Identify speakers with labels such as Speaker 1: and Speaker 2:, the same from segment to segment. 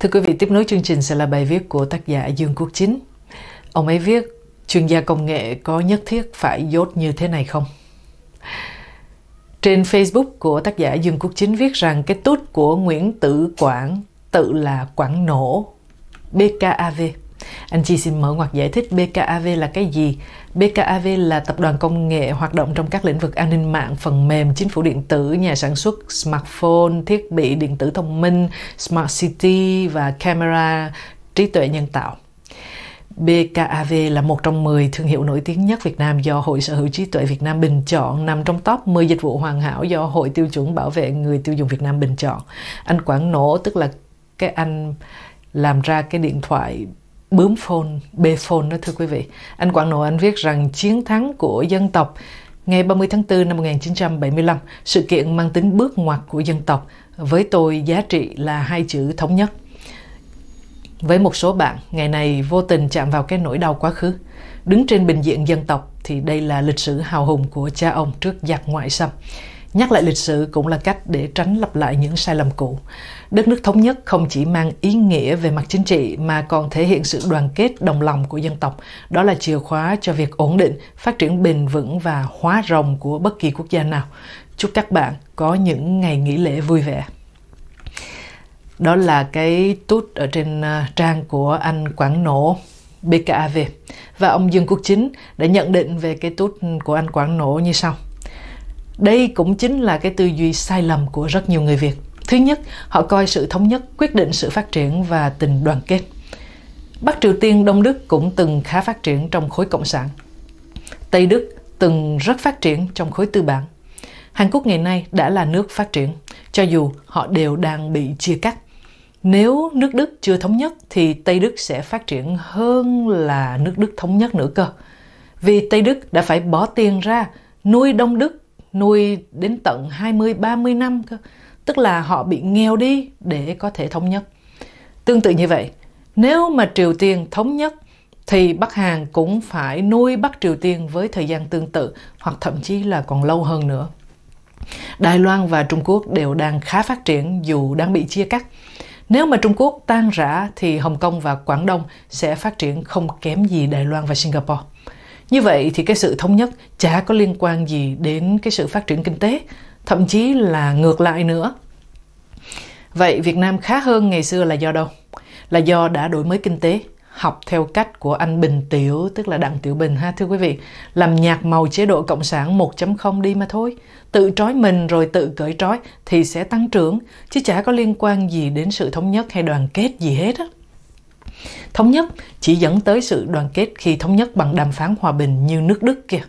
Speaker 1: Thưa quý vị, tiếp nối chương trình sẽ là bài viết của tác giả Dương Quốc Chính. Ông ấy viết, chuyên gia công nghệ có nhất thiết phải dốt như thế này không? Trên Facebook của tác giả Dương Quốc Chính viết rằng cái tút của Nguyễn Tử Quảng tự là Quảng Nổ, BKAV. Anh Chi xin mở ngoặc giải thích BKAV là cái gì? BKAV là tập đoàn công nghệ hoạt động trong các lĩnh vực an ninh mạng, phần mềm, chính phủ điện tử, nhà sản xuất, smartphone, thiết bị điện tử thông minh, smart city và camera trí tuệ nhân tạo. BKAV là một trong 10 thương hiệu nổi tiếng nhất Việt Nam do Hội Sở hữu trí tuệ Việt Nam bình chọn nằm trong top 10 dịch vụ hoàn hảo do Hội tiêu chuẩn bảo vệ người tiêu dùng Việt Nam bình chọn. Anh Quảng Nổ tức là cái anh làm ra cái điện thoại bướm phôn bê phôn đó thưa quý vị. Anh Quảng Nội anh viết rằng chiến thắng của dân tộc ngày 30 tháng 4 năm 1975, sự kiện mang tính bước ngoặt của dân tộc, với tôi giá trị là hai chữ thống nhất. Với một số bạn, ngày này vô tình chạm vào cái nỗi đau quá khứ. Đứng trên bình diện dân tộc thì đây là lịch sử hào hùng của cha ông trước giặc ngoại xâm. Nhắc lại lịch sử cũng là cách để tránh lặp lại những sai lầm cũ. Đất nước thống nhất không chỉ mang ý nghĩa về mặt chính trị mà còn thể hiện sự đoàn kết đồng lòng của dân tộc. Đó là chìa khóa cho việc ổn định, phát triển bền vững và hóa rồng của bất kỳ quốc gia nào. Chúc các bạn có những ngày nghỉ lễ vui vẻ đó là cái tút ở trên ờ, trang của anh Quảng Nổ BKAV và ông Dương Quốc Chính đã nhận định về cái tút của anh Quảng Nổ như sau. Đây cũng chính là cái tư duy sai lầm của rất nhiều người Việt. Thứ nhất, họ coi sự thống nhất quyết định sự phát triển và tình đoàn kết. Bắc Triều Tiên, Đông Đức cũng từng khá phát triển trong khối cộng sản. Tây Đức từng rất phát triển trong khối tư bản. Hàn Quốc ngày nay đã là nước phát triển, cho dù họ đều đang bị chia cắt. Nếu nước Đức chưa thống nhất thì Tây Đức sẽ phát triển hơn là nước Đức thống nhất nữa cơ. Vì Tây Đức đã phải bỏ tiền ra nuôi Đông Đức nuôi đến tận 20 30 năm cơ. Tức là họ bị nghèo đi để có thể thống nhất. Tương tự như vậy, nếu mà Triều Tiên thống nhất thì Bắc Hàn cũng phải nuôi Bắc Triều Tiên với thời gian tương tự hoặc thậm chí là còn lâu hơn nữa. Đài Loan và Trung Quốc đều đang khá phát triển dù đang bị chia cắt. Nếu mà Trung Quốc tan rã thì Hồng Kông và Quảng Đông sẽ phát triển không kém gì Đài Loan và Singapore. Như vậy thì cái sự thống nhất chả có liên quan gì đến cái sự phát triển kinh tế, thậm chí là ngược lại nữa. Vậy Việt Nam khá hơn ngày xưa là do đâu? Là do đã đổi mới kinh tế, học theo cách của anh Bình Tiểu, tức là Đặng Tiểu Bình ha thưa quý vị, làm nhạt màu chế độ Cộng sản 1.0 đi mà thôi. Tự trói mình rồi tự cởi trói thì sẽ tăng trưởng, chứ chả có liên quan gì đến sự thống nhất hay đoàn kết gì hết á. Thống nhất chỉ dẫn tới sự đoàn kết khi thống nhất bằng đàm phán hòa bình như nước Đức kìa.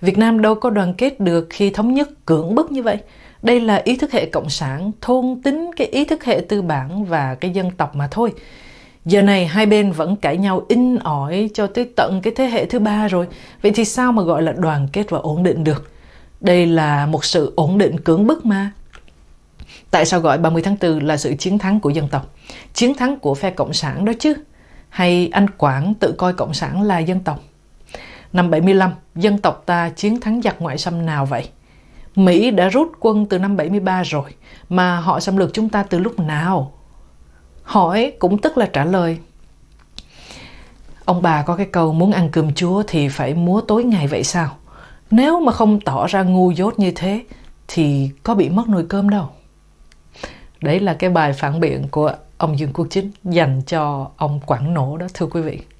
Speaker 1: Việt Nam đâu có đoàn kết được khi thống nhất cưỡng bức như vậy. Đây là ý thức hệ cộng sản, thôn tính cái ý thức hệ tư bản và cái dân tộc mà thôi. Giờ này hai bên vẫn cãi nhau in ỏi cho tới tận cái thế hệ thứ ba rồi. Vậy thì sao mà gọi là đoàn kết và ổn định được? Đây là một sự ổn định cưỡng bức mà. Tại sao gọi 30 tháng 4 là sự chiến thắng của dân tộc? Chiến thắng của phe Cộng sản đó chứ hay Anh Quảng tự coi Cộng sản là dân tộc. Năm 75, dân tộc ta chiến thắng giặc ngoại xâm nào vậy? Mỹ đã rút quân từ năm 73 rồi, mà họ xâm lược chúng ta từ lúc nào? Hỏi cũng tức là trả lời. Ông bà có cái câu muốn ăn cơm chúa thì phải múa tối ngày vậy sao? Nếu mà không tỏ ra ngu dốt như thế thì có bị mất nồi cơm đâu. Đấy là cái bài phản biện của ông Dương Quốc Chính dành cho ông Quảng Nổ đó thưa quý vị.